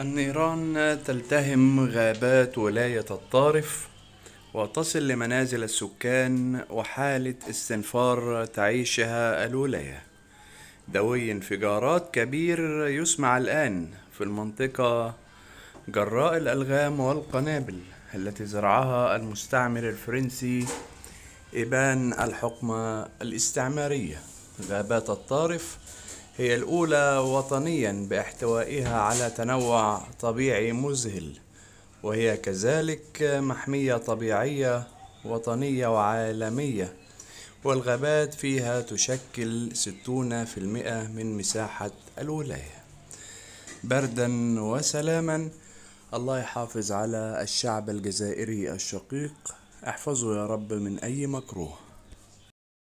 النيران تلتهم غابات ولاية الطارف وتصل لمنازل السكان وحالة استنفار تعيشها الولاية دوي انفجارات كبير يسمع الآن في المنطقة جراء الألغام والقنابل التي زرعها المستعمر الفرنسي إبان الحقمة الاستعمارية غابات الطارف هي الأولى وطنيا باحتوائها على تنوع طبيعي مذهل وهي كذلك محمية طبيعية وطنية وعالمية والغابات فيها تشكل ستون في المئة من مساحة الولاية بردا وسلاما الله يحافظ على الشعب الجزائري الشقيق احفظه يا رب من أي مكروه